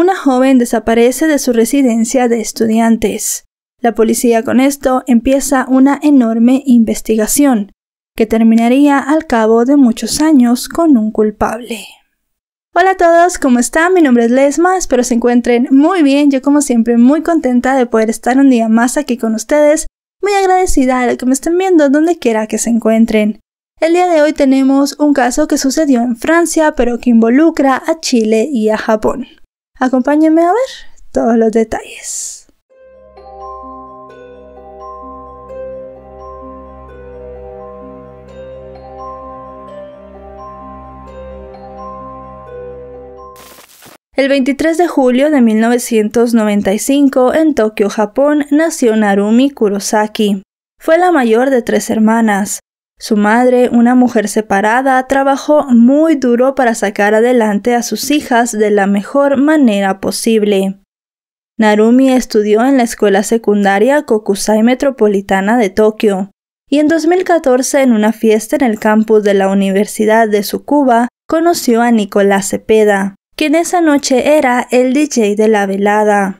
una joven desaparece de su residencia de estudiantes. La policía con esto empieza una enorme investigación, que terminaría al cabo de muchos años con un culpable. Hola a todos, ¿cómo están? Mi nombre es Lesma, espero se encuentren muy bien. Yo como siempre muy contenta de poder estar un día más aquí con ustedes, muy agradecida a que me estén viendo donde quiera que se encuentren. El día de hoy tenemos un caso que sucedió en Francia pero que involucra a Chile y a Japón. Acompáñenme a ver todos los detalles. El 23 de julio de 1995, en Tokio, Japón, nació Narumi Kurosaki. Fue la mayor de tres hermanas. Su madre, una mujer separada, trabajó muy duro para sacar adelante a sus hijas de la mejor manera posible. Narumi estudió en la escuela secundaria Kokusai Metropolitana de Tokio y en 2014 en una fiesta en el campus de la Universidad de Tsukuba conoció a Nicolás Cepeda, quien esa noche era el DJ de la velada.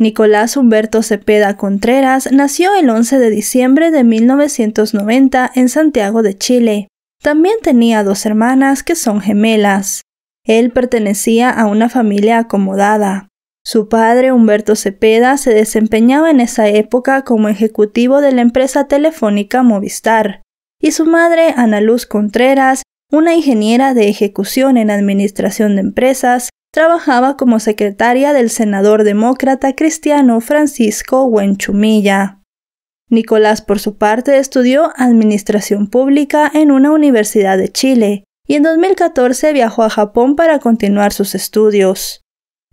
Nicolás Humberto Cepeda Contreras nació el 11 de diciembre de 1990 en Santiago de Chile. También tenía dos hermanas que son gemelas. Él pertenecía a una familia acomodada. Su padre, Humberto Cepeda, se desempeñaba en esa época como ejecutivo de la empresa telefónica Movistar, y su madre, Ana Luz Contreras, una ingeniera de ejecución en administración de empresas, trabajaba como secretaria del senador demócrata cristiano Francisco Wenchumilla. Nicolás, por su parte, estudió Administración Pública en una universidad de Chile y en 2014 viajó a Japón para continuar sus estudios.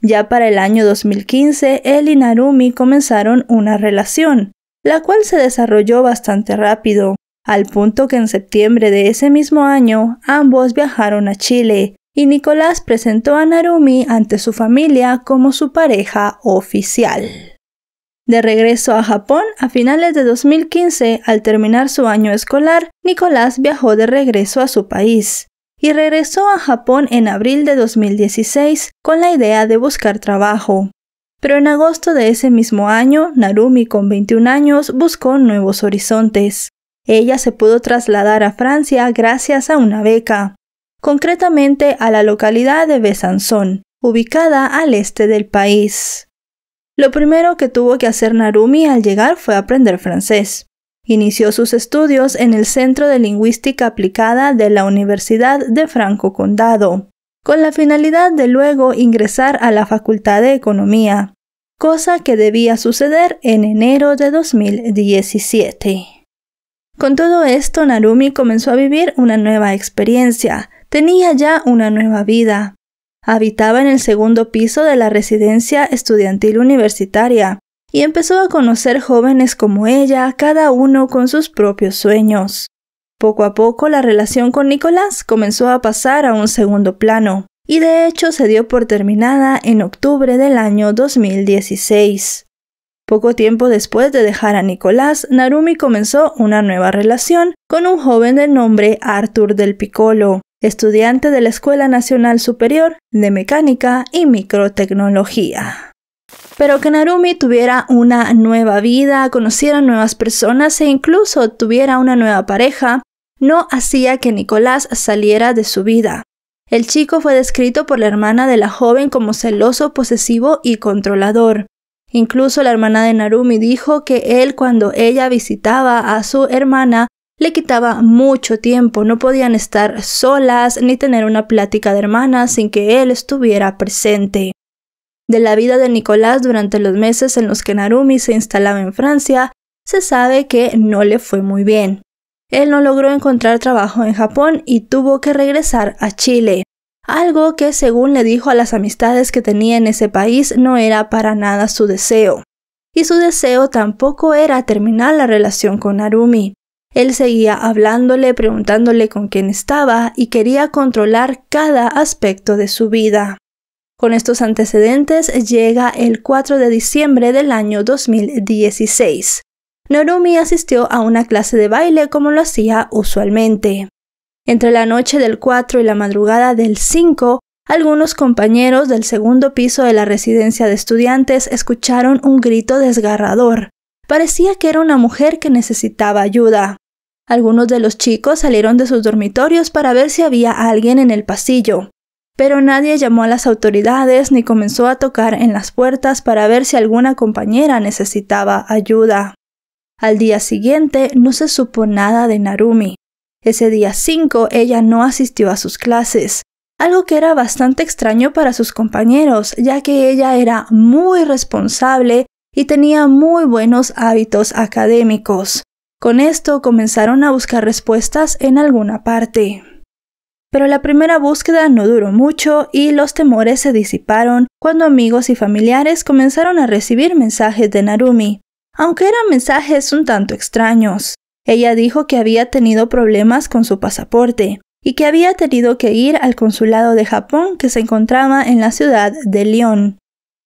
Ya para el año 2015, él y Narumi comenzaron una relación, la cual se desarrolló bastante rápido, al punto que en septiembre de ese mismo año ambos viajaron a Chile, y Nicolás presentó a Narumi ante su familia como su pareja oficial. De regreso a Japón, a finales de 2015, al terminar su año escolar, Nicolás viajó de regreso a su país y regresó a Japón en abril de 2016 con la idea de buscar trabajo. Pero en agosto de ese mismo año, Narumi, con 21 años, buscó nuevos horizontes. Ella se pudo trasladar a Francia gracias a una beca, concretamente a la localidad de Besanzón, ubicada al este del país. Lo primero que tuvo que hacer Narumi al llegar fue aprender francés. Inició sus estudios en el Centro de Lingüística Aplicada de la Universidad de Franco Condado, con la finalidad de luego ingresar a la Facultad de Economía, cosa que debía suceder en enero de 2017. Con todo esto, Narumi comenzó a vivir una nueva experiencia, tenía ya una nueva vida. Habitaba en el segundo piso de la residencia estudiantil universitaria y empezó a conocer jóvenes como ella, cada uno con sus propios sueños. Poco a poco la relación con Nicolás comenzó a pasar a un segundo plano, y de hecho se dio por terminada en octubre del año 2016. Poco tiempo después de dejar a Nicolás, Narumi comenzó una nueva relación con un joven de nombre Arthur del Picolo estudiante de la Escuela Nacional Superior de Mecánica y Microtecnología. Pero que Narumi tuviera una nueva vida, conociera nuevas personas e incluso tuviera una nueva pareja, no hacía que Nicolás saliera de su vida. El chico fue descrito por la hermana de la joven como celoso, posesivo y controlador. Incluso la hermana de Narumi dijo que él cuando ella visitaba a su hermana le quitaba mucho tiempo, no podían estar solas ni tener una plática de hermanas sin que él estuviera presente. De la vida de Nicolás durante los meses en los que Narumi se instalaba en Francia, se sabe que no le fue muy bien. Él no logró encontrar trabajo en Japón y tuvo que regresar a Chile, algo que según le dijo a las amistades que tenía en ese país no era para nada su deseo. Y su deseo tampoco era terminar la relación con Narumi. Él seguía hablándole, preguntándole con quién estaba y quería controlar cada aspecto de su vida. Con estos antecedentes llega el 4 de diciembre del año 2016. Norumi asistió a una clase de baile como lo hacía usualmente. Entre la noche del 4 y la madrugada del 5, algunos compañeros del segundo piso de la residencia de estudiantes escucharon un grito desgarrador. Parecía que era una mujer que necesitaba ayuda. Algunos de los chicos salieron de sus dormitorios para ver si había alguien en el pasillo, pero nadie llamó a las autoridades ni comenzó a tocar en las puertas para ver si alguna compañera necesitaba ayuda. Al día siguiente no se supo nada de Narumi. Ese día 5 ella no asistió a sus clases, algo que era bastante extraño para sus compañeros, ya que ella era muy responsable y tenía muy buenos hábitos académicos. Con esto comenzaron a buscar respuestas en alguna parte. Pero la primera búsqueda no duró mucho y los temores se disiparon cuando amigos y familiares comenzaron a recibir mensajes de Narumi, aunque eran mensajes un tanto extraños. Ella dijo que había tenido problemas con su pasaporte y que había tenido que ir al consulado de Japón que se encontraba en la ciudad de Lyon.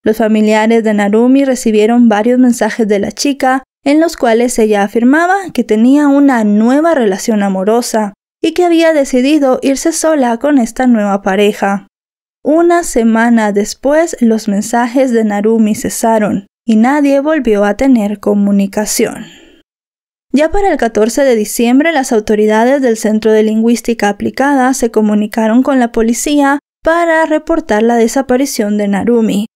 Los familiares de Narumi recibieron varios mensajes de la chica en los cuales ella afirmaba que tenía una nueva relación amorosa y que había decidido irse sola con esta nueva pareja. Una semana después los mensajes de Narumi cesaron y nadie volvió a tener comunicación. Ya para el 14 de diciembre las autoridades del Centro de Lingüística Aplicada se comunicaron con la policía para reportar la desaparición de Narumi,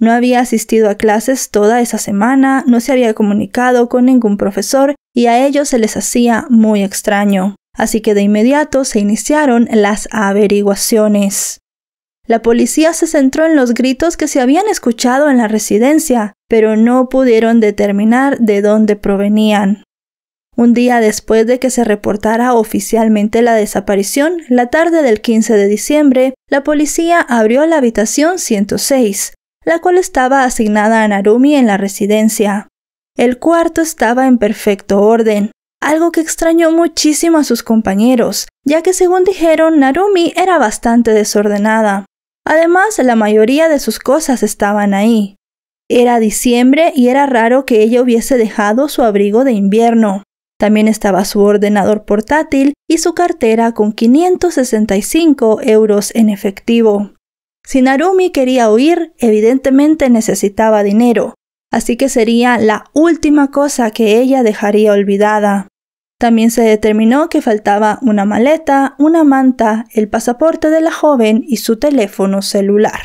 no había asistido a clases toda esa semana, no se había comunicado con ningún profesor y a ellos se les hacía muy extraño. Así que de inmediato se iniciaron las averiguaciones. La policía se centró en los gritos que se habían escuchado en la residencia, pero no pudieron determinar de dónde provenían. Un día después de que se reportara oficialmente la desaparición, la tarde del 15 de diciembre, la policía abrió la habitación 106, la cual estaba asignada a Narumi en la residencia. El cuarto estaba en perfecto orden, algo que extrañó muchísimo a sus compañeros, ya que según dijeron Narumi era bastante desordenada. Además, la mayoría de sus cosas estaban ahí. Era diciembre y era raro que ella hubiese dejado su abrigo de invierno. También estaba su ordenador portátil y su cartera con 565 euros en efectivo. Si Narumi quería huir, evidentemente necesitaba dinero, así que sería la última cosa que ella dejaría olvidada. También se determinó que faltaba una maleta, una manta, el pasaporte de la joven y su teléfono celular.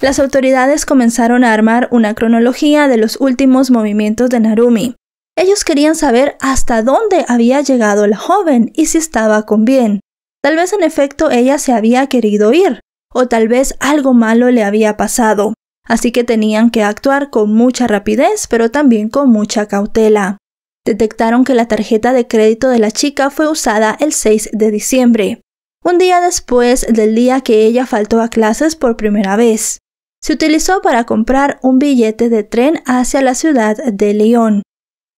Las autoridades comenzaron a armar una cronología de los últimos movimientos de Narumi. Ellos querían saber hasta dónde había llegado la joven y si estaba con bien. Tal vez en efecto ella se había querido ir, o tal vez algo malo le había pasado, así que tenían que actuar con mucha rapidez pero también con mucha cautela. Detectaron que la tarjeta de crédito de la chica fue usada el 6 de diciembre, un día después del día que ella faltó a clases por primera vez. Se utilizó para comprar un billete de tren hacia la ciudad de Lyon,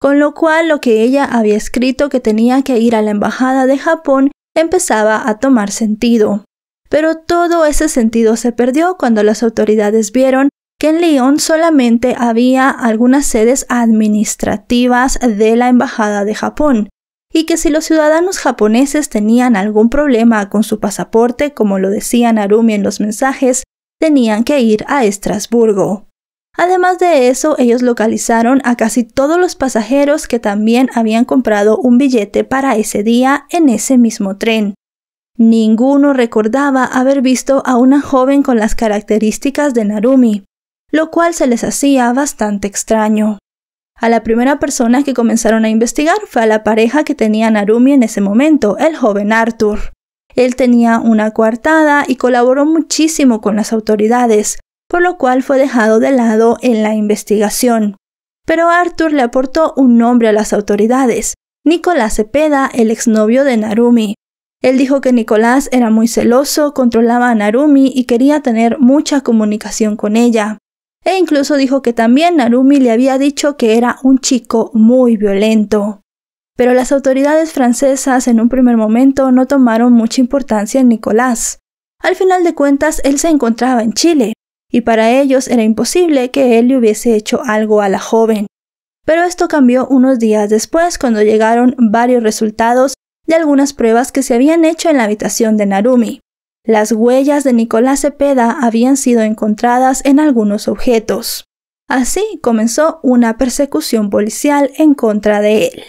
con lo cual lo que ella había escrito que tenía que ir a la embajada de Japón empezaba a tomar sentido. Pero todo ese sentido se perdió cuando las autoridades vieron que en Lyon solamente había algunas sedes administrativas de la Embajada de Japón, y que si los ciudadanos japoneses tenían algún problema con su pasaporte, como lo decía Narumi en los mensajes, tenían que ir a Estrasburgo. Además de eso, ellos localizaron a casi todos los pasajeros que también habían comprado un billete para ese día en ese mismo tren. Ninguno recordaba haber visto a una joven con las características de Narumi, lo cual se les hacía bastante extraño. A la primera persona que comenzaron a investigar fue a la pareja que tenía Narumi en ese momento, el joven Arthur. Él tenía una coartada y colaboró muchísimo con las autoridades, por lo cual fue dejado de lado en la investigación. Pero Arthur le aportó un nombre a las autoridades, Nicolás Cepeda, el exnovio de Narumi, él dijo que Nicolás era muy celoso, controlaba a Narumi y quería tener mucha comunicación con ella. E incluso dijo que también Narumi le había dicho que era un chico muy violento. Pero las autoridades francesas en un primer momento no tomaron mucha importancia en Nicolás. Al final de cuentas, él se encontraba en Chile, y para ellos era imposible que él le hubiese hecho algo a la joven. Pero esto cambió unos días después cuando llegaron varios resultados algunas pruebas que se habían hecho en la habitación de Narumi. Las huellas de Nicolás Cepeda habían sido encontradas en algunos objetos. Así comenzó una persecución policial en contra de él.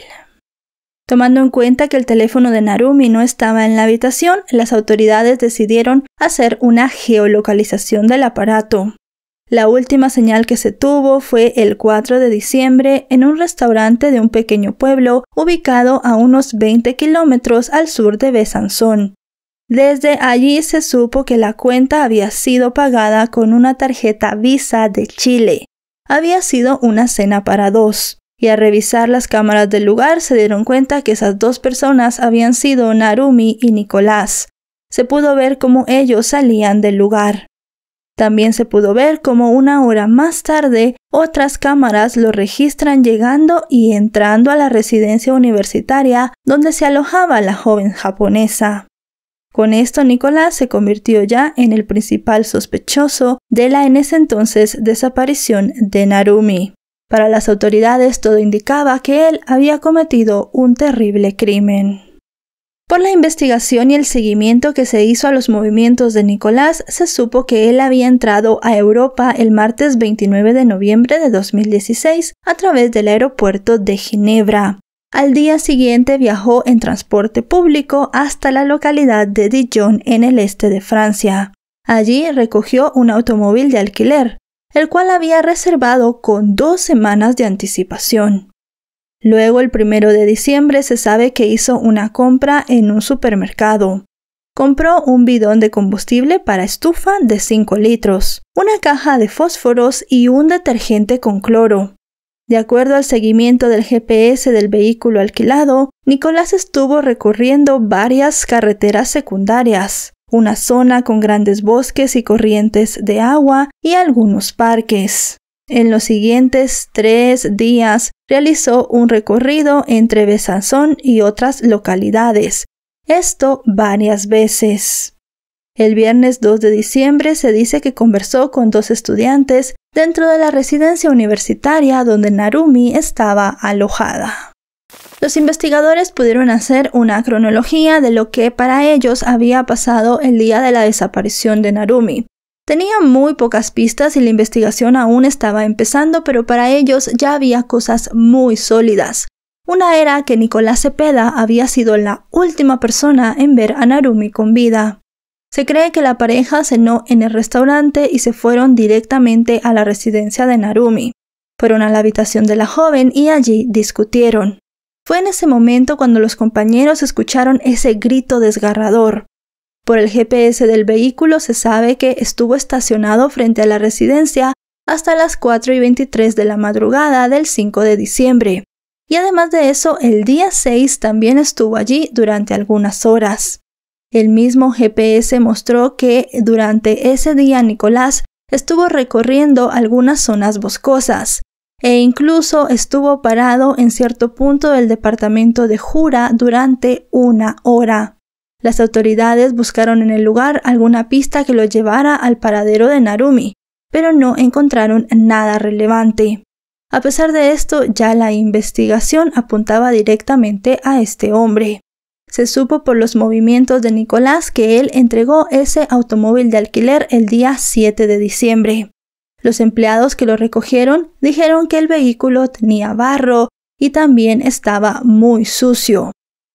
Tomando en cuenta que el teléfono de Narumi no estaba en la habitación, las autoridades decidieron hacer una geolocalización del aparato. La última señal que se tuvo fue el 4 de diciembre en un restaurante de un pequeño pueblo ubicado a unos 20 kilómetros al sur de Besanzón. Desde allí se supo que la cuenta había sido pagada con una tarjeta Visa de Chile. Había sido una cena para dos, y al revisar las cámaras del lugar se dieron cuenta que esas dos personas habían sido Narumi y Nicolás. Se pudo ver cómo ellos salían del lugar. También se pudo ver como una hora más tarde otras cámaras lo registran llegando y entrando a la residencia universitaria donde se alojaba la joven japonesa. Con esto Nicolás se convirtió ya en el principal sospechoso de la en ese entonces desaparición de Narumi. Para las autoridades todo indicaba que él había cometido un terrible crimen. Por la investigación y el seguimiento que se hizo a los movimientos de Nicolás, se supo que él había entrado a Europa el martes 29 de noviembre de 2016 a través del aeropuerto de Ginebra. Al día siguiente viajó en transporte público hasta la localidad de Dijon en el este de Francia. Allí recogió un automóvil de alquiler, el cual había reservado con dos semanas de anticipación. Luego, el primero de diciembre, se sabe que hizo una compra en un supermercado. Compró un bidón de combustible para estufa de 5 litros, una caja de fósforos y un detergente con cloro. De acuerdo al seguimiento del GPS del vehículo alquilado, Nicolás estuvo recorriendo varias carreteras secundarias, una zona con grandes bosques y corrientes de agua y algunos parques. En los siguientes tres días, realizó un recorrido entre Besanzón y otras localidades, esto varias veces. El viernes 2 de diciembre se dice que conversó con dos estudiantes dentro de la residencia universitaria donde Narumi estaba alojada. Los investigadores pudieron hacer una cronología de lo que para ellos había pasado el día de la desaparición de Narumi, Tenían muy pocas pistas y la investigación aún estaba empezando, pero para ellos ya había cosas muy sólidas. Una era que Nicolás Cepeda había sido la última persona en ver a Narumi con vida. Se cree que la pareja cenó en el restaurante y se fueron directamente a la residencia de Narumi. Fueron a la habitación de la joven y allí discutieron. Fue en ese momento cuando los compañeros escucharon ese grito desgarrador. Por el GPS del vehículo se sabe que estuvo estacionado frente a la residencia hasta las 4 y 23 de la madrugada del 5 de diciembre. Y además de eso, el día 6 también estuvo allí durante algunas horas. El mismo GPS mostró que durante ese día Nicolás estuvo recorriendo algunas zonas boscosas e incluso estuvo parado en cierto punto del departamento de Jura durante una hora. Las autoridades buscaron en el lugar alguna pista que lo llevara al paradero de Narumi, pero no encontraron nada relevante. A pesar de esto, ya la investigación apuntaba directamente a este hombre. Se supo por los movimientos de Nicolás que él entregó ese automóvil de alquiler el día 7 de diciembre. Los empleados que lo recogieron dijeron que el vehículo tenía barro y también estaba muy sucio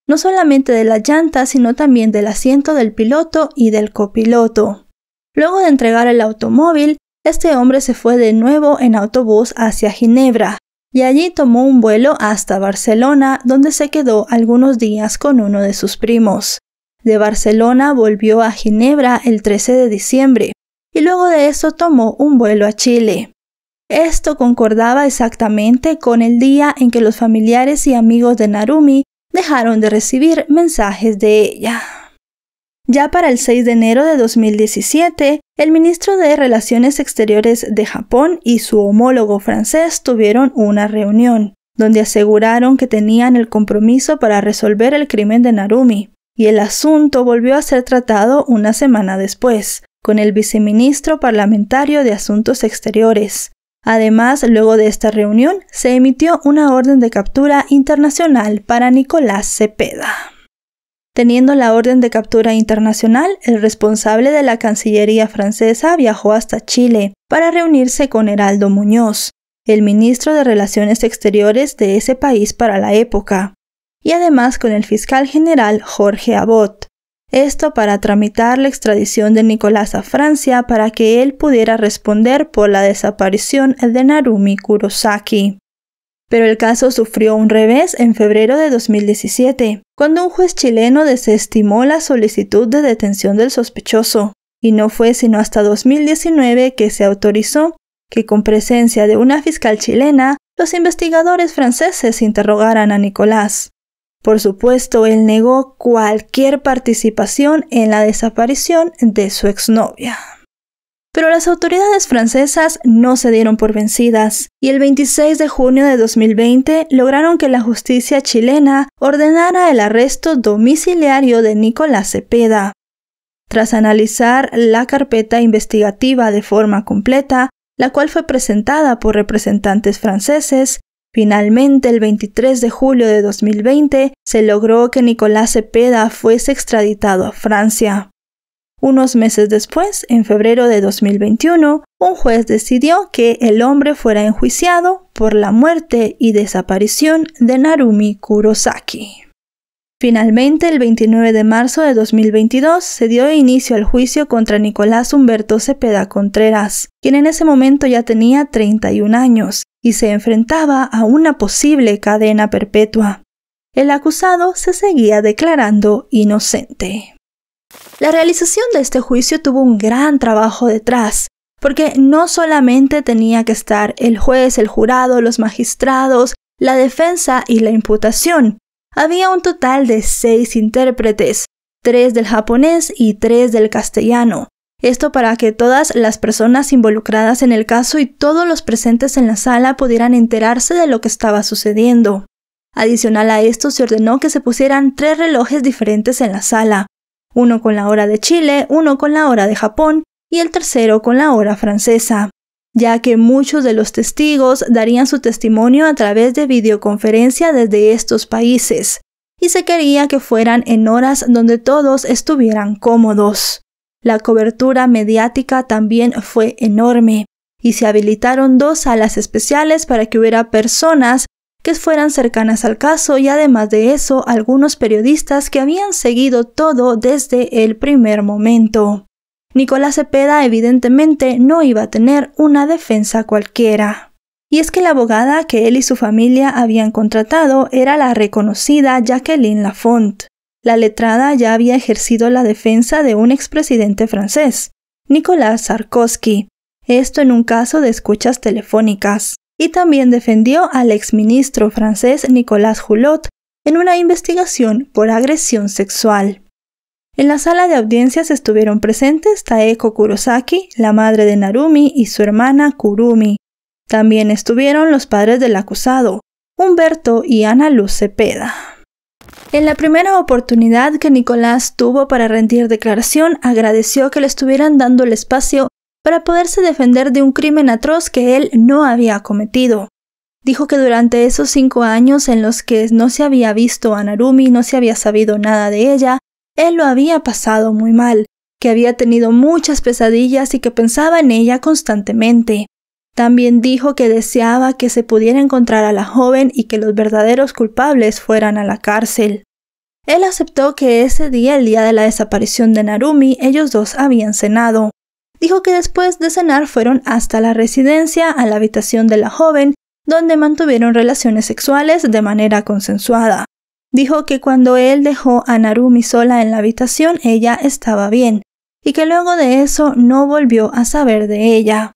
no solamente de la llanta, sino también del asiento del piloto y del copiloto. Luego de entregar el automóvil, este hombre se fue de nuevo en autobús hacia Ginebra, y allí tomó un vuelo hasta Barcelona, donde se quedó algunos días con uno de sus primos. De Barcelona volvió a Ginebra el 13 de diciembre, y luego de eso tomó un vuelo a Chile. Esto concordaba exactamente con el día en que los familiares y amigos de Narumi dejaron de recibir mensajes de ella. Ya para el 6 de enero de 2017, el ministro de Relaciones Exteriores de Japón y su homólogo francés tuvieron una reunión, donde aseguraron que tenían el compromiso para resolver el crimen de Narumi, y el asunto volvió a ser tratado una semana después, con el viceministro parlamentario de Asuntos Exteriores, Además, luego de esta reunión, se emitió una orden de captura internacional para Nicolás Cepeda. Teniendo la orden de captura internacional, el responsable de la Cancillería francesa viajó hasta Chile para reunirse con Heraldo Muñoz, el ministro de Relaciones Exteriores de ese país para la época, y además con el fiscal general Jorge Abot. Esto para tramitar la extradición de Nicolás a Francia para que él pudiera responder por la desaparición de Narumi Kurosaki. Pero el caso sufrió un revés en febrero de 2017, cuando un juez chileno desestimó la solicitud de detención del sospechoso, y no fue sino hasta 2019 que se autorizó que con presencia de una fiscal chilena, los investigadores franceses interrogaran a Nicolás. Por supuesto, él negó cualquier participación en la desaparición de su exnovia. Pero las autoridades francesas no se dieron por vencidas y el 26 de junio de 2020 lograron que la justicia chilena ordenara el arresto domiciliario de Nicolás Cepeda. Tras analizar la carpeta investigativa de forma completa, la cual fue presentada por representantes franceses, Finalmente, el 23 de julio de 2020, se logró que Nicolás Cepeda fuese extraditado a Francia. Unos meses después, en febrero de 2021, un juez decidió que el hombre fuera enjuiciado por la muerte y desaparición de Narumi Kurosaki. Finalmente, el 29 de marzo de 2022 se dio inicio al juicio contra Nicolás Humberto Cepeda Contreras, quien en ese momento ya tenía 31 años, y se enfrentaba a una posible cadena perpetua. El acusado se seguía declarando inocente. La realización de este juicio tuvo un gran trabajo detrás, porque no solamente tenía que estar el juez, el jurado, los magistrados, la defensa y la imputación. Había un total de seis intérpretes, tres del japonés y tres del castellano, esto para que todas las personas involucradas en el caso y todos los presentes en la sala pudieran enterarse de lo que estaba sucediendo. Adicional a esto, se ordenó que se pusieran tres relojes diferentes en la sala, uno con la hora de Chile, uno con la hora de Japón y el tercero con la hora francesa, ya que muchos de los testigos darían su testimonio a través de videoconferencia desde estos países, y se quería que fueran en horas donde todos estuvieran cómodos. La cobertura mediática también fue enorme y se habilitaron dos salas especiales para que hubiera personas que fueran cercanas al caso y además de eso algunos periodistas que habían seguido todo desde el primer momento. Nicolás Cepeda evidentemente no iba a tener una defensa cualquiera. Y es que la abogada que él y su familia habían contratado era la reconocida Jacqueline Lafont. La letrada ya había ejercido la defensa de un expresidente francés, Nicolas Sarkozy, esto en un caso de escuchas telefónicas, y también defendió al exministro francés Nicolas Hulot en una investigación por agresión sexual. En la sala de audiencias estuvieron presentes Taeko Kurosaki, la madre de Narumi, y su hermana Kurumi. También estuvieron los padres del acusado, Humberto y Ana Luz Cepeda. En la primera oportunidad que Nicolás tuvo para rendir declaración, agradeció que le estuvieran dando el espacio para poderse defender de un crimen atroz que él no había cometido. Dijo que durante esos cinco años en los que no se había visto a Narumi, no se había sabido nada de ella, él lo había pasado muy mal, que había tenido muchas pesadillas y que pensaba en ella constantemente. También dijo que deseaba que se pudiera encontrar a la joven y que los verdaderos culpables fueran a la cárcel. Él aceptó que ese día, el día de la desaparición de Narumi, ellos dos habían cenado. Dijo que después de cenar fueron hasta la residencia, a la habitación de la joven, donde mantuvieron relaciones sexuales de manera consensuada. Dijo que cuando él dejó a Narumi sola en la habitación ella estaba bien, y que luego de eso no volvió a saber de ella.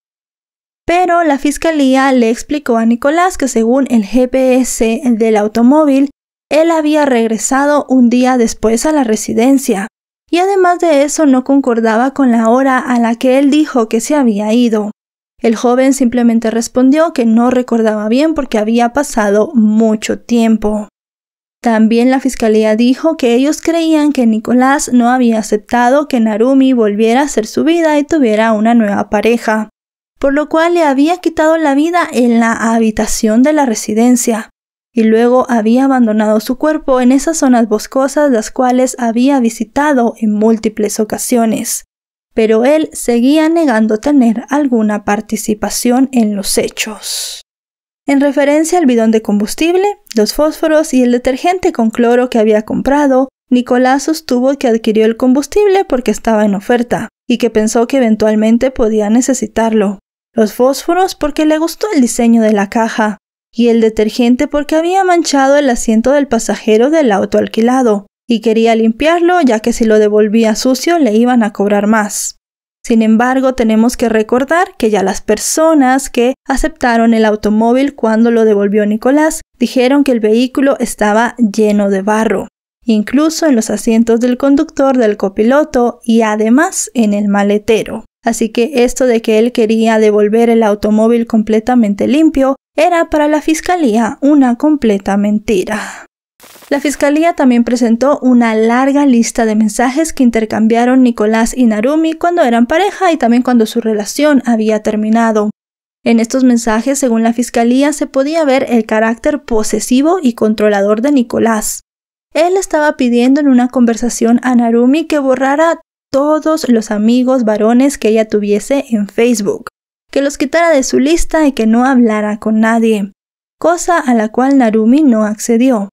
Pero la fiscalía le explicó a Nicolás que según el GPS del automóvil, él había regresado un día después a la residencia, y además de eso no concordaba con la hora a la que él dijo que se había ido. El joven simplemente respondió que no recordaba bien porque había pasado mucho tiempo. También la fiscalía dijo que ellos creían que Nicolás no había aceptado que Narumi volviera a ser su vida y tuviera una nueva pareja, por lo cual le había quitado la vida en la habitación de la residencia y luego había abandonado su cuerpo en esas zonas boscosas las cuales había visitado en múltiples ocasiones. Pero él seguía negando tener alguna participación en los hechos. En referencia al bidón de combustible, los fósforos y el detergente con cloro que había comprado, Nicolás sostuvo que adquirió el combustible porque estaba en oferta y que pensó que eventualmente podía necesitarlo. Los fósforos porque le gustó el diseño de la caja y el detergente porque había manchado el asiento del pasajero del auto alquilado, y quería limpiarlo ya que si lo devolvía sucio le iban a cobrar más. Sin embargo, tenemos que recordar que ya las personas que aceptaron el automóvil cuando lo devolvió Nicolás dijeron que el vehículo estaba lleno de barro, incluso en los asientos del conductor, del copiloto y además en el maletero. Así que esto de que él quería devolver el automóvil completamente limpio era para la Fiscalía una completa mentira. La Fiscalía también presentó una larga lista de mensajes que intercambiaron Nicolás y Narumi cuando eran pareja y también cuando su relación había terminado. En estos mensajes, según la Fiscalía, se podía ver el carácter posesivo y controlador de Nicolás. Él estaba pidiendo en una conversación a Narumi que borrara todos los amigos varones que ella tuviese en Facebook que los quitara de su lista y que no hablara con nadie, cosa a la cual Narumi no accedió.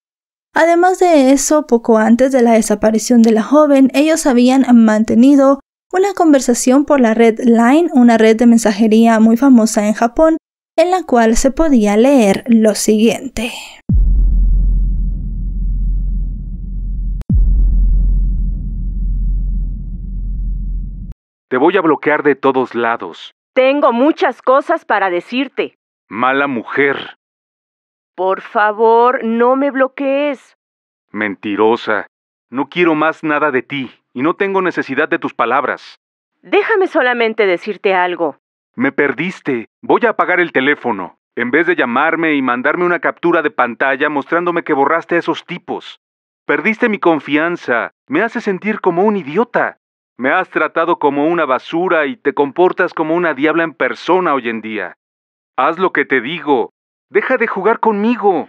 Además de eso, poco antes de la desaparición de la joven, ellos habían mantenido una conversación por la red Line, una red de mensajería muy famosa en Japón, en la cual se podía leer lo siguiente. Te voy a bloquear de todos lados. Tengo muchas cosas para decirte. Mala mujer. Por favor, no me bloquees. Mentirosa. No quiero más nada de ti y no tengo necesidad de tus palabras. Déjame solamente decirte algo. Me perdiste. Voy a apagar el teléfono. En vez de llamarme y mandarme una captura de pantalla mostrándome que borraste a esos tipos. Perdiste mi confianza. Me hace sentir como un idiota. Me has tratado como una basura y te comportas como una diabla en persona hoy en día. Haz lo que te digo. Deja de jugar conmigo.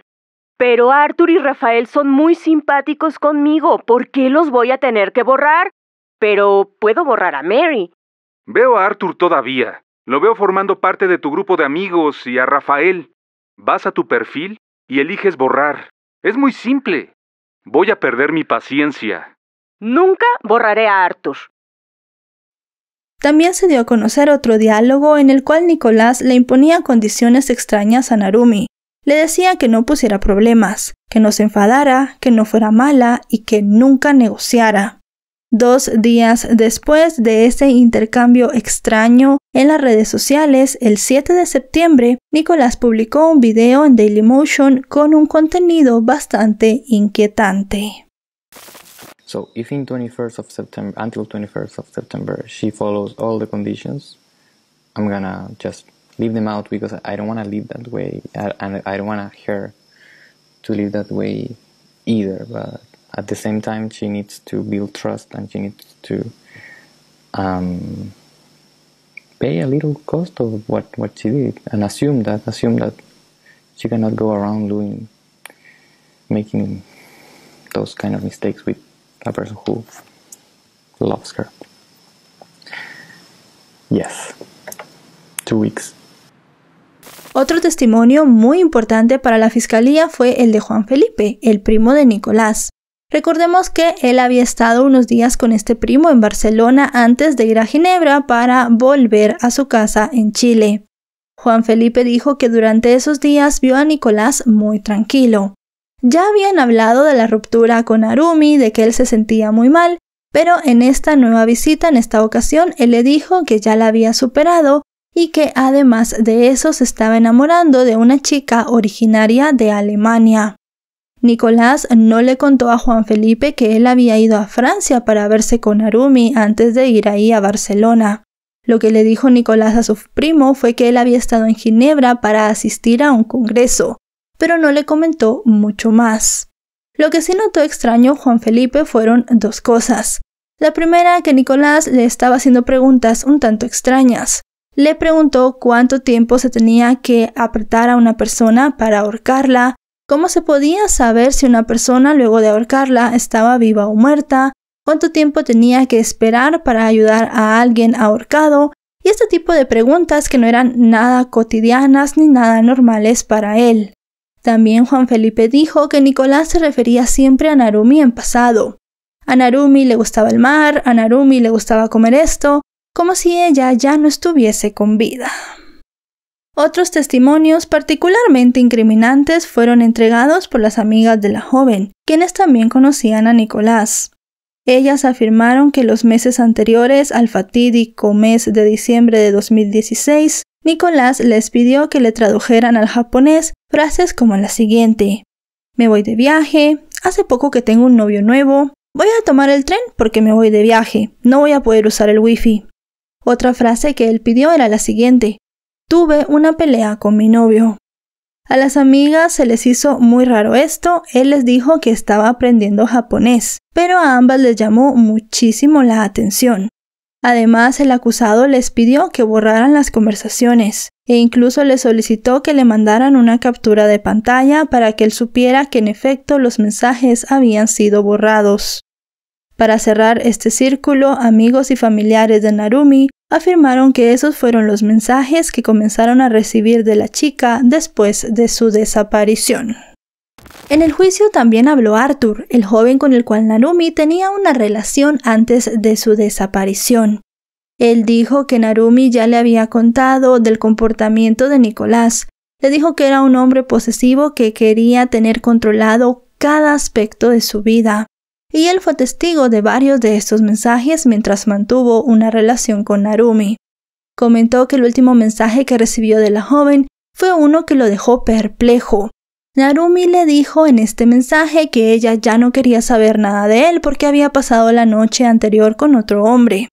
Pero Arthur y Rafael son muy simpáticos conmigo. ¿Por qué los voy a tener que borrar? Pero puedo borrar a Mary. Veo a Arthur todavía. Lo veo formando parte de tu grupo de amigos y a Rafael. Vas a tu perfil y eliges borrar. Es muy simple. Voy a perder mi paciencia. Nunca borraré a Arthur. También se dio a conocer otro diálogo en el cual Nicolás le imponía condiciones extrañas a Narumi. Le decía que no pusiera problemas, que no se enfadara, que no fuera mala y que nunca negociara. Dos días después de ese intercambio extraño en las redes sociales, el 7 de septiembre, Nicolás publicó un video en Dailymotion con un contenido bastante inquietante. So if in 21st of September, until 21st of September, she follows all the conditions, I'm gonna just leave them out because I don't wanna live that way, and I don't wanna her to live that way either. But at the same time, she needs to build trust and she needs to um, pay a little cost of what, what she did and assume that, assume that she cannot go around doing, making those kind of mistakes with a loves her. Yes. Two weeks. Otro testimonio muy importante para la fiscalía fue el de Juan Felipe, el primo de Nicolás. Recordemos que él había estado unos días con este primo en Barcelona antes de ir a Ginebra para volver a su casa en Chile. Juan Felipe dijo que durante esos días vio a Nicolás muy tranquilo. Ya habían hablado de la ruptura con Arumi, de que él se sentía muy mal, pero en esta nueva visita, en esta ocasión, él le dijo que ya la había superado y que además de eso se estaba enamorando de una chica originaria de Alemania. Nicolás no le contó a Juan Felipe que él había ido a Francia para verse con Arumi antes de ir ahí a Barcelona. Lo que le dijo Nicolás a su primo fue que él había estado en Ginebra para asistir a un congreso, pero no le comentó mucho más. Lo que sí notó extraño Juan Felipe fueron dos cosas. La primera, que Nicolás le estaba haciendo preguntas un tanto extrañas. Le preguntó cuánto tiempo se tenía que apretar a una persona para ahorcarla, cómo se podía saber si una persona luego de ahorcarla estaba viva o muerta, cuánto tiempo tenía que esperar para ayudar a alguien ahorcado, y este tipo de preguntas que no eran nada cotidianas ni nada normales para él. También Juan Felipe dijo que Nicolás se refería siempre a Narumi en pasado. A Narumi le gustaba el mar, a Narumi le gustaba comer esto, como si ella ya no estuviese con vida. Otros testimonios particularmente incriminantes fueron entregados por las amigas de la joven, quienes también conocían a Nicolás. Ellas afirmaron que los meses anteriores al fatídico mes de diciembre de 2016, Nicolás les pidió que le tradujeran al japonés Frases como la siguiente. Me voy de viaje, hace poco que tengo un novio nuevo, voy a tomar el tren porque me voy de viaje, no voy a poder usar el wifi. Otra frase que él pidió era la siguiente. Tuve una pelea con mi novio. A las amigas se les hizo muy raro esto, él les dijo que estaba aprendiendo japonés, pero a ambas les llamó muchísimo la atención. Además, el acusado les pidió que borraran las conversaciones e incluso le solicitó que le mandaran una captura de pantalla para que él supiera que en efecto los mensajes habían sido borrados. Para cerrar este círculo, amigos y familiares de Narumi afirmaron que esos fueron los mensajes que comenzaron a recibir de la chica después de su desaparición. En el juicio también habló Arthur, el joven con el cual Narumi tenía una relación antes de su desaparición. Él dijo que Narumi ya le había contado del comportamiento de Nicolás. Le dijo que era un hombre posesivo que quería tener controlado cada aspecto de su vida. Y él fue testigo de varios de estos mensajes mientras mantuvo una relación con Narumi. Comentó que el último mensaje que recibió de la joven fue uno que lo dejó perplejo. Narumi le dijo en este mensaje que ella ya no quería saber nada de él porque había pasado la noche anterior con otro hombre.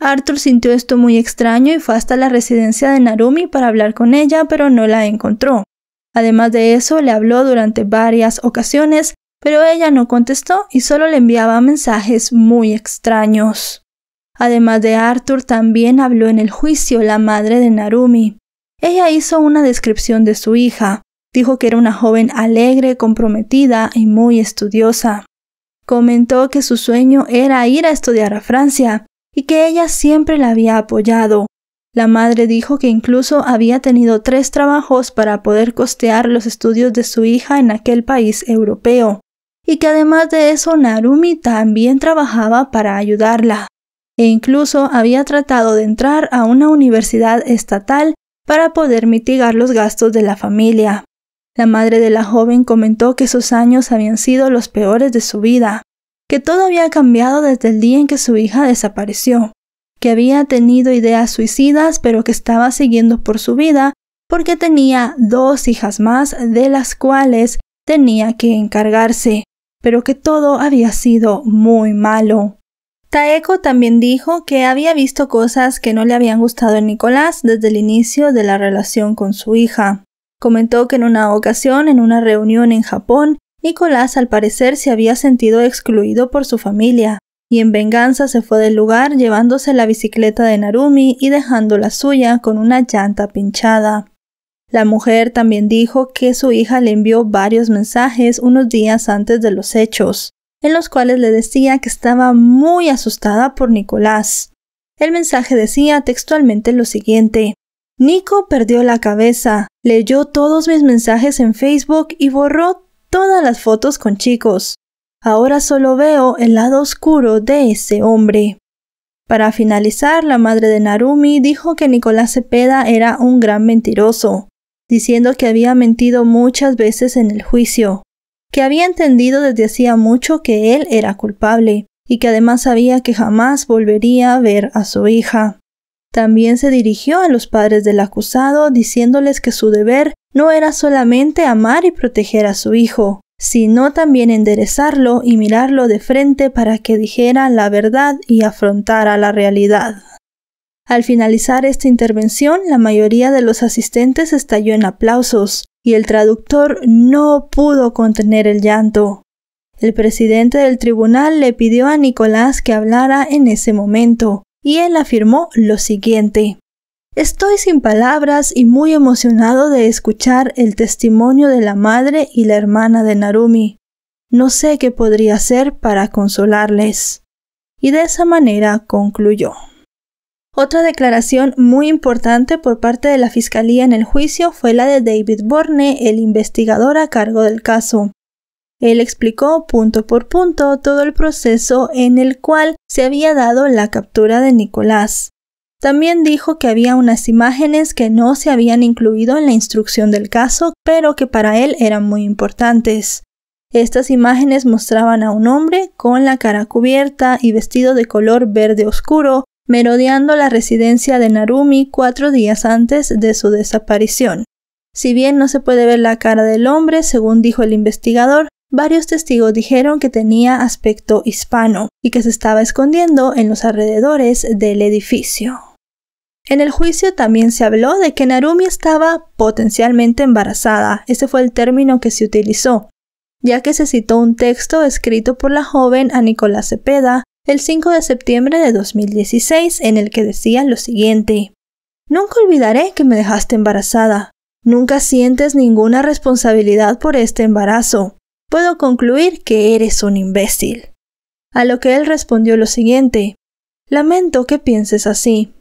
Arthur sintió esto muy extraño y fue hasta la residencia de Narumi para hablar con ella, pero no la encontró. Además de eso, le habló durante varias ocasiones, pero ella no contestó y solo le enviaba mensajes muy extraños. Además de Arthur, también habló en el juicio la madre de Narumi. Ella hizo una descripción de su hija. Dijo que era una joven alegre, comprometida y muy estudiosa. Comentó que su sueño era ir a estudiar a Francia y que ella siempre la había apoyado. La madre dijo que incluso había tenido tres trabajos para poder costear los estudios de su hija en aquel país europeo, y que además de eso Narumi también trabajaba para ayudarla, e incluso había tratado de entrar a una universidad estatal para poder mitigar los gastos de la familia. La madre de la joven comentó que sus años habían sido los peores de su vida, que todo había cambiado desde el día en que su hija desapareció, que había tenido ideas suicidas pero que estaba siguiendo por su vida porque tenía dos hijas más de las cuales tenía que encargarse, pero que todo había sido muy malo. Taeko también dijo que había visto cosas que no le habían gustado a Nicolás desde el inicio de la relación con su hija. Comentó que en una ocasión, en una reunión en Japón, Nicolás al parecer se había sentido excluido por su familia, y en venganza se fue del lugar llevándose la bicicleta de Narumi y dejando la suya con una llanta pinchada. La mujer también dijo que su hija le envió varios mensajes unos días antes de los hechos, en los cuales le decía que estaba muy asustada por Nicolás. El mensaje decía textualmente lo siguiente Nico perdió la cabeza, leyó todos mis mensajes en Facebook y borró todas las fotos con chicos. Ahora solo veo el lado oscuro de ese hombre. Para finalizar, la madre de Narumi dijo que Nicolás Cepeda era un gran mentiroso, diciendo que había mentido muchas veces en el juicio, que había entendido desde hacía mucho que él era culpable, y que además sabía que jamás volvería a ver a su hija. También se dirigió a los padres del acusado diciéndoles que su deber no era solamente amar y proteger a su hijo, sino también enderezarlo y mirarlo de frente para que dijera la verdad y afrontara la realidad. Al finalizar esta intervención, la mayoría de los asistentes estalló en aplausos, y el traductor no pudo contener el llanto. El presidente del tribunal le pidió a Nicolás que hablara en ese momento, y él afirmó lo siguiente. Estoy sin palabras y muy emocionado de escuchar el testimonio de la madre y la hermana de Narumi. No sé qué podría hacer para consolarles. Y de esa manera concluyó. Otra declaración muy importante por parte de la Fiscalía en el juicio fue la de David Borne, el investigador a cargo del caso. Él explicó punto por punto todo el proceso en el cual se había dado la captura de Nicolás. También dijo que había unas imágenes que no se habían incluido en la instrucción del caso, pero que para él eran muy importantes. Estas imágenes mostraban a un hombre con la cara cubierta y vestido de color verde oscuro, merodeando la residencia de Narumi cuatro días antes de su desaparición. Si bien no se puede ver la cara del hombre, según dijo el investigador, Varios testigos dijeron que tenía aspecto hispano y que se estaba escondiendo en los alrededores del edificio. En el juicio también se habló de que Narumi estaba potencialmente embarazada, ese fue el término que se utilizó, ya que se citó un texto escrito por la joven a Nicolás Cepeda el 5 de septiembre de 2016 en el que decía lo siguiente. Nunca olvidaré que me dejaste embarazada. Nunca sientes ninguna responsabilidad por este embarazo puedo concluir que eres un imbécil. A lo que él respondió lo siguiente, Lamento que pienses así.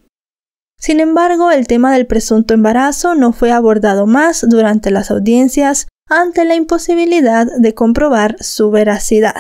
Sin embargo, el tema del presunto embarazo no fue abordado más durante las audiencias ante la imposibilidad de comprobar su veracidad.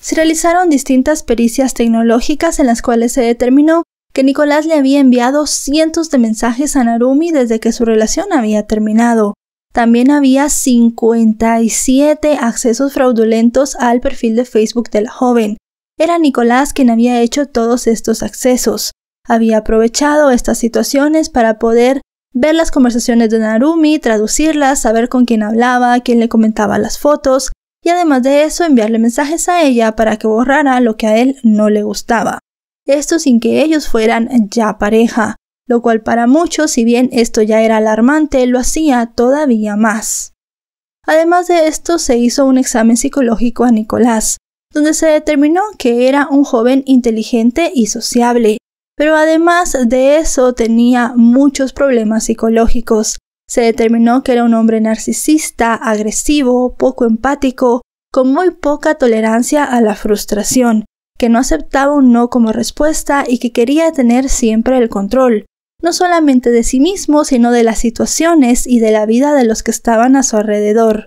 Se realizaron distintas pericias tecnológicas en las cuales se determinó que Nicolás le había enviado cientos de mensajes a Narumi desde que su relación había terminado, también había 57 accesos fraudulentos al perfil de Facebook de la joven. Era Nicolás quien había hecho todos estos accesos. Había aprovechado estas situaciones para poder ver las conversaciones de Narumi, traducirlas, saber con quién hablaba, quién le comentaba las fotos, y además de eso enviarle mensajes a ella para que borrara lo que a él no le gustaba. Esto sin que ellos fueran ya pareja lo cual para muchos, si bien esto ya era alarmante, lo hacía todavía más. Además de esto, se hizo un examen psicológico a Nicolás, donde se determinó que era un joven inteligente y sociable, pero además de eso tenía muchos problemas psicológicos. Se determinó que era un hombre narcisista, agresivo, poco empático, con muy poca tolerancia a la frustración, que no aceptaba un no como respuesta y que quería tener siempre el control, no solamente de sí mismo, sino de las situaciones y de la vida de los que estaban a su alrededor.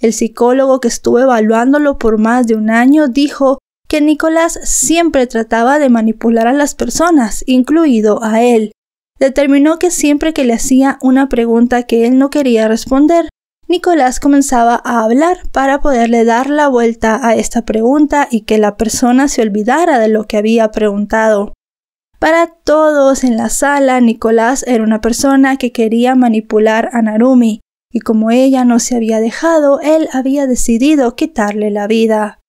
El psicólogo que estuvo evaluándolo por más de un año dijo que Nicolás siempre trataba de manipular a las personas, incluido a él. Determinó que siempre que le hacía una pregunta que él no quería responder, Nicolás comenzaba a hablar para poderle dar la vuelta a esta pregunta y que la persona se olvidara de lo que había preguntado. Para todos en la sala, Nicolás era una persona que quería manipular a Narumi, y como ella no se había dejado, él había decidido quitarle la vida.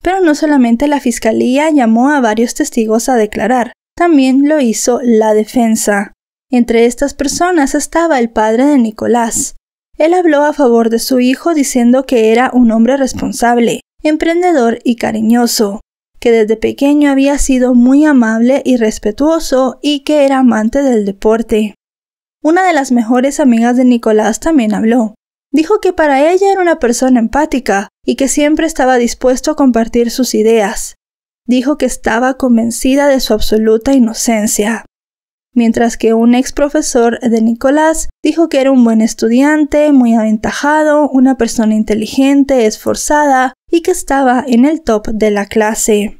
Pero no solamente la fiscalía llamó a varios testigos a declarar, también lo hizo la defensa. Entre estas personas estaba el padre de Nicolás. Él habló a favor de su hijo diciendo que era un hombre responsable, emprendedor y cariñoso, que desde pequeño había sido muy amable y respetuoso y que era amante del deporte. Una de las mejores amigas de Nicolás también habló. Dijo que para ella era una persona empática y que siempre estaba dispuesto a compartir sus ideas. Dijo que estaba convencida de su absoluta inocencia mientras que un ex profesor de Nicolás dijo que era un buen estudiante, muy aventajado, una persona inteligente, esforzada y que estaba en el top de la clase.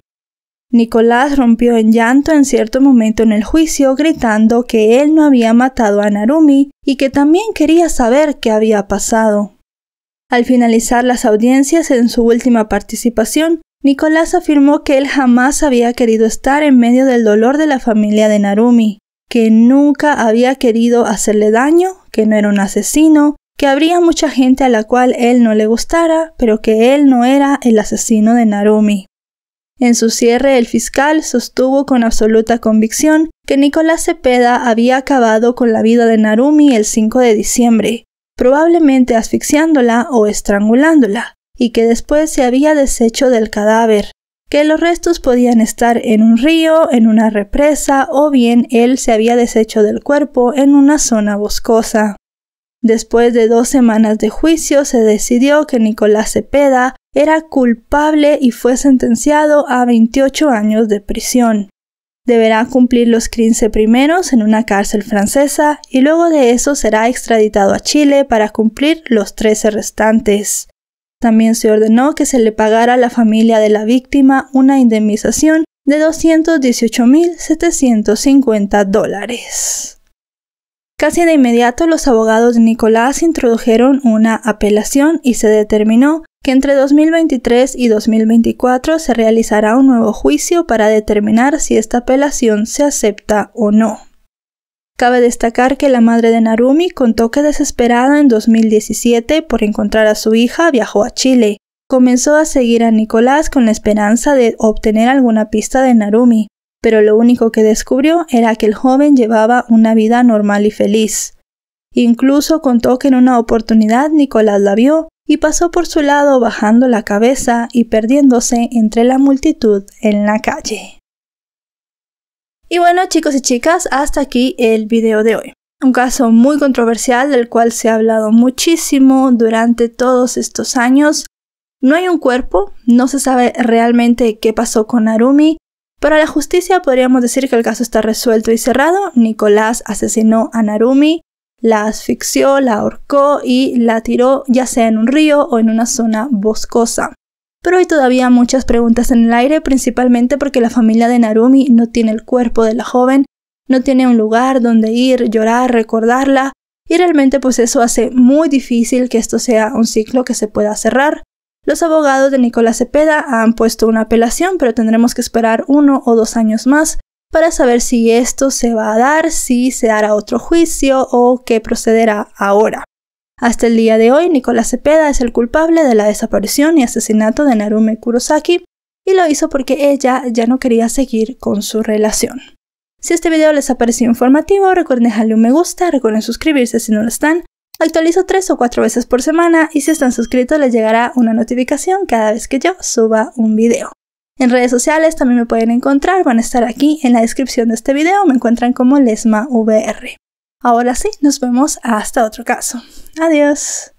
Nicolás rompió en llanto en cierto momento en el juicio gritando que él no había matado a Narumi y que también quería saber qué había pasado. Al finalizar las audiencias en su última participación, Nicolás afirmó que él jamás había querido estar en medio del dolor de la familia de Narumi que nunca había querido hacerle daño, que no era un asesino, que habría mucha gente a la cual él no le gustara, pero que él no era el asesino de Narumi. En su cierre, el fiscal sostuvo con absoluta convicción que Nicolás Cepeda había acabado con la vida de Narumi el 5 de diciembre, probablemente asfixiándola o estrangulándola, y que después se había deshecho del cadáver, que los restos podían estar en un río, en una represa o bien él se había deshecho del cuerpo en una zona boscosa. Después de dos semanas de juicio se decidió que Nicolás Cepeda era culpable y fue sentenciado a 28 años de prisión. Deberá cumplir los 15 primeros en una cárcel francesa y luego de eso será extraditado a Chile para cumplir los 13 restantes. También se ordenó que se le pagara a la familia de la víctima una indemnización de 218.750 dólares. Casi de inmediato los abogados de Nicolás introdujeron una apelación y se determinó que entre 2023 y 2024 se realizará un nuevo juicio para determinar si esta apelación se acepta o no. Cabe destacar que la madre de Narumi contó que desesperada en 2017 por encontrar a su hija viajó a Chile. Comenzó a seguir a Nicolás con la esperanza de obtener alguna pista de Narumi, pero lo único que descubrió era que el joven llevaba una vida normal y feliz. Incluso contó que en una oportunidad Nicolás la vio y pasó por su lado bajando la cabeza y perdiéndose entre la multitud en la calle. Y bueno chicos y chicas, hasta aquí el video de hoy. Un caso muy controversial del cual se ha hablado muchísimo durante todos estos años. No hay un cuerpo, no se sabe realmente qué pasó con Narumi. Para la justicia podríamos decir que el caso está resuelto y cerrado. Nicolás asesinó a Narumi, la asfixió, la ahorcó y la tiró ya sea en un río o en una zona boscosa pero hay todavía muchas preguntas en el aire, principalmente porque la familia de Narumi no tiene el cuerpo de la joven, no tiene un lugar donde ir, llorar, recordarla, y realmente pues eso hace muy difícil que esto sea un ciclo que se pueda cerrar. Los abogados de Nicolás Cepeda han puesto una apelación, pero tendremos que esperar uno o dos años más para saber si esto se va a dar, si se hará otro juicio o qué procederá ahora. Hasta el día de hoy, Nicolás Cepeda es el culpable de la desaparición y asesinato de Narume Kurosaki y lo hizo porque ella ya no quería seguir con su relación. Si este video les ha parecido informativo, recuerden dejarle un me gusta, recuerden suscribirse si no lo están. Actualizo tres o cuatro veces por semana y si están suscritos les llegará una notificación cada vez que yo suba un video. En redes sociales también me pueden encontrar, van a estar aquí en la descripción de este video, me encuentran como LesmaVR. Ahora sí, nos vemos hasta otro caso. Adiós.